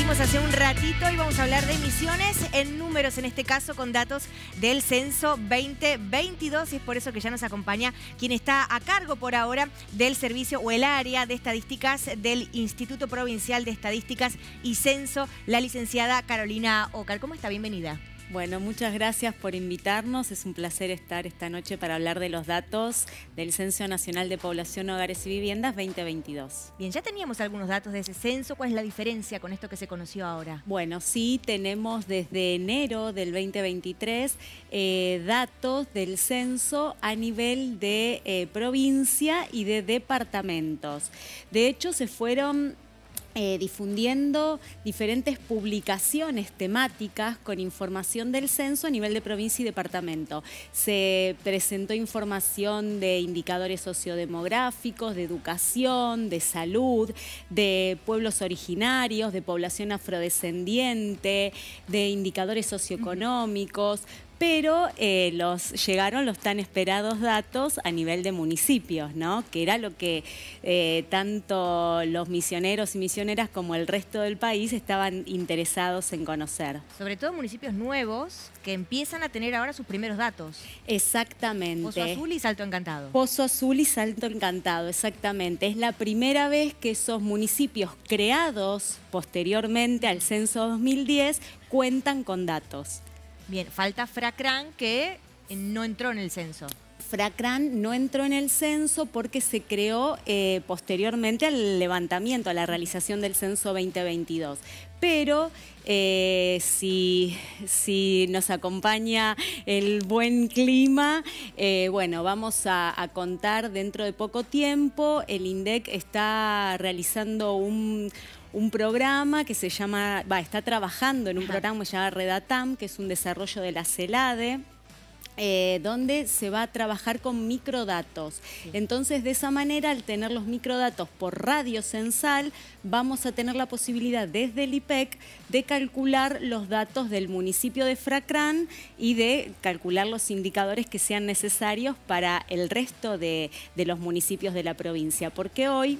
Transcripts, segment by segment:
dijimos hace un ratito, y vamos a hablar de emisiones en números, en este caso con datos del Censo 2022, y es por eso que ya nos acompaña quien está a cargo por ahora del servicio o el área de estadísticas del Instituto Provincial de Estadísticas y Censo, la licenciada Carolina Ocar. ¿Cómo está? Bienvenida. Bueno, muchas gracias por invitarnos. Es un placer estar esta noche para hablar de los datos del Censo Nacional de Población, Hogares y Viviendas 2022. Bien, ya teníamos algunos datos de ese censo. ¿Cuál es la diferencia con esto que se conoció ahora? Bueno, sí, tenemos desde enero del 2023 eh, datos del censo a nivel de eh, provincia y de departamentos. De hecho, se fueron eh, difundiendo diferentes publicaciones temáticas con información del censo a nivel de provincia y departamento. Se presentó información de indicadores sociodemográficos, de educación, de salud, de pueblos originarios, de población afrodescendiente, de indicadores socioeconómicos, pero eh, los, llegaron los tan esperados datos a nivel de municipios, ¿no? que era lo que eh, tanto los misioneros y misioneras como el resto del país estaban interesados en conocer. Sobre todo municipios nuevos que empiezan a tener ahora sus primeros datos. Exactamente. Pozo Azul y Salto Encantado. Pozo Azul y Salto Encantado, exactamente. Es la primera vez que esos municipios creados posteriormente al censo 2010 cuentan con datos. Bien, falta Fracran que eh, no entró en el censo. Fracran no entró en el censo porque se creó eh, posteriormente al levantamiento, a la realización del censo 2022. Pero eh, si, si, nos acompaña el buen clima, bueno, vamos a, contar dentro de poco tiempo. El INDEC está realizando un, un programa que se llama, va, está trabajando en un programa llamado Redatam, que es un desarrollo de la CELADE, eh, donde se va a trabajar con microdatos. Entonces, de esa manera, al tener los microdatos por radio censal, vamos a tener la posibilidad desde el IPEC de calcular los datos del municipio de Fracrán y de calcular los indicadores que sean necesarios para el resto de, de los municipios de la provincia. Porque hoy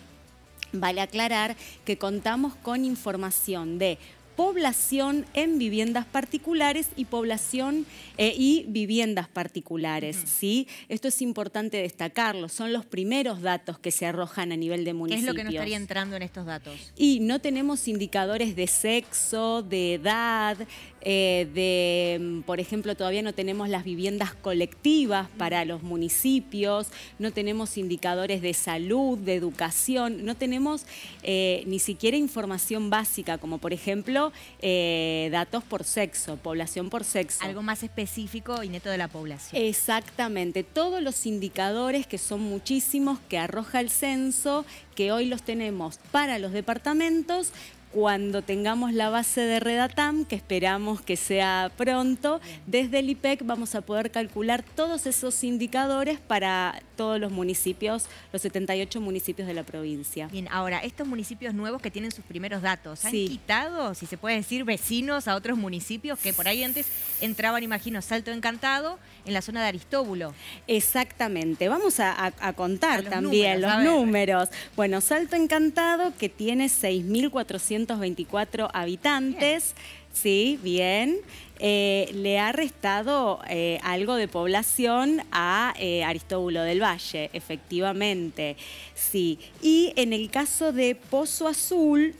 Vale aclarar que contamos con información de población en viviendas particulares y población eh, y viviendas particulares. Esto es importante destacarlo, son los primeros datos que se arrojan a nivel de municipios. ¿Qué es lo que no estaría entrando en estos datos? Y no tenemos indicadores de sexo, de edad, eh, de, mm, por ejemplo, todavía no tenemos las viviendas colectivas para los municipios, no tenemos indicadores de salud, de educación, no tenemos eh, ni siquiera información básica, como por ejemplo eh, datos por sexo, población por sexo. Algo más específico y neto de la población. Exactamente, todos los indicadores que son muchísimos que arroja el censo, que hoy los tenemos para los departamentos, cuando tengamos la base de Redatam, que esperamos que sea pronto, desde el IPEC vamos a poder calcular todos esos indicadores para todos los municipios, los 78 municipios de la provincia. Bien, ahora, estos municipios nuevos que tienen sus primeros datos, ¿han quitado, si se puede decir, vecinos a otros municipios que por ahí antes entraban, imagino, Salto Encantado, en la zona de Aristóbulo? Exactamente, vamos a, contar también los números. Bueno, Salto Encantado, que tiene 6.400 224 habitantes. Sí, bien. Eh, le ha restado eh, algo de población a eh, Aristóbulo del Valle, efectivamente. Sí. Y en el caso de Pozo Azul,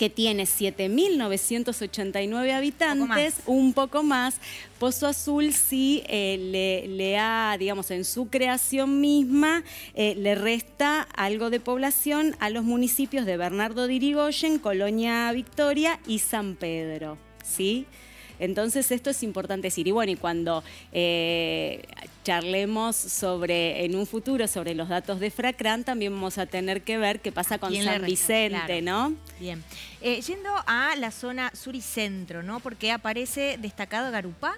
que tiene 7.989 habitantes, un poco más. Pozo Azul sí eh, le, ha, digamos, en su creación misma, eh, le resta algo de población a los municipios de Bernardo Dirigoyen, Colonia Victoria y San Pedro, ¿sí? Entonces esto es importante decir. Y bueno, y cuando eh, charlemos sobre en un futuro sobre los datos de Fracran, también vamos a tener que ver qué pasa con San Vicente, ¿no? Bien. Eh, yendo a la zona sur y centro, ¿no? Porque aparece destacado Garupá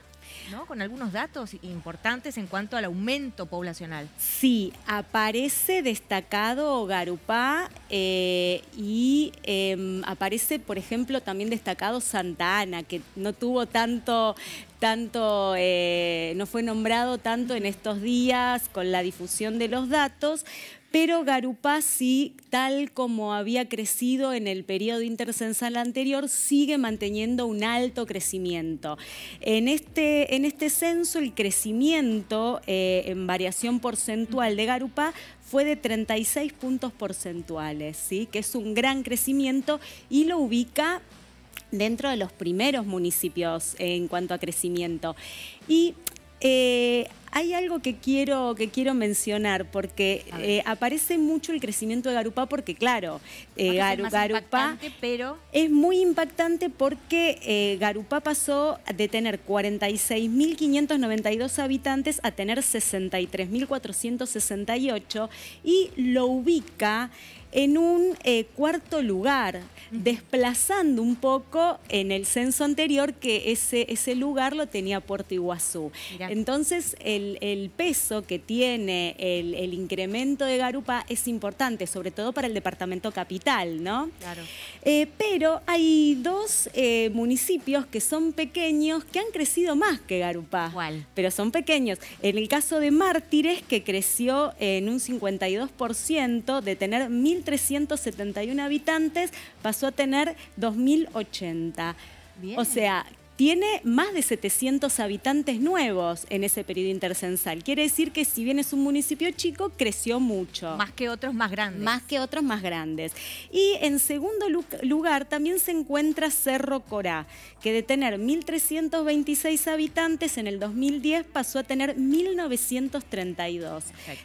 con algunos datos importantes en cuanto al aumento poblacional. Sí, aparece destacado Garupá eh, y em, aparece, por ejemplo, también destacado Santa Ana, que no tuvo tanto, tanto, eh, no fue nombrado tanto en estos días con la difusión de los datos, pero Garupá sí, tal como había crecido en el periodo intercensal anterior, sigue manteniendo un alto crecimiento. En este, en este censo el crecimiento eh, en variación porcentual de Garupá fue de 36 puntos porcentuales, ¿sí? que es un gran crecimiento y lo ubica dentro de los primeros municipios en cuanto a crecimiento. Y eh, hay algo que quiero, que quiero mencionar, porque eh, aparece mucho el crecimiento de Garupá, porque claro, eh, Garupá es muy impactante porque Garupá pasó de tener 46.592 habitantes a tener 63.468 y lo ubica en un eh, cuarto lugar, desplazando un poco en el censo anterior que ese, ese lugar lo tenía Puerto Iguazú. Entonces el, peso que tiene el, incremento de Garupa es importante, sobre todo para el departamento capital, ¿no? Claro. Eh, pero hay dos eh, municipios que son pequeños que han crecido más que Garupa. ¿Cuál? Pero son pequeños. En el caso de Mártires, que creció en un 52% de tener mil 371 habitantes pasó a tener 2.080. O sea, tiene más de 700 habitantes nuevos en ese periodo intercensal. Quiere decir que si bien es un municipio chico, creció mucho. Más que otros más grandes. Más que otros más grandes. Y en segundo lugar también se encuentra Cerro Corá, que de tener 1.326 habitantes en el 2010 pasó a tener 1.932.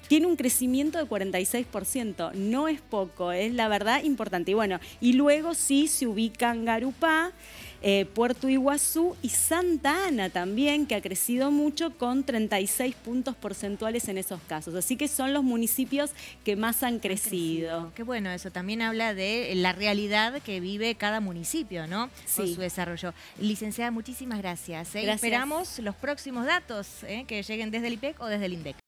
Tiene un crecimiento de 46%, no es poco, es la verdad importante. Y bueno, y luego sí se ubican Garupá, eh, Puerto Iguazú, y Santa Ana también, que ha crecido mucho con 36 puntos porcentuales en esos casos. Así que son los municipios que más han crecido. Qué bueno eso, también habla de la realidad que vive cada municipio, ¿no? Sí. Con su desarrollo. Licenciada, muchísimas gracias. ¿eh? Esperamos los próximos datos ¿eh? que lleguen desde el IPEC o desde el INDEC.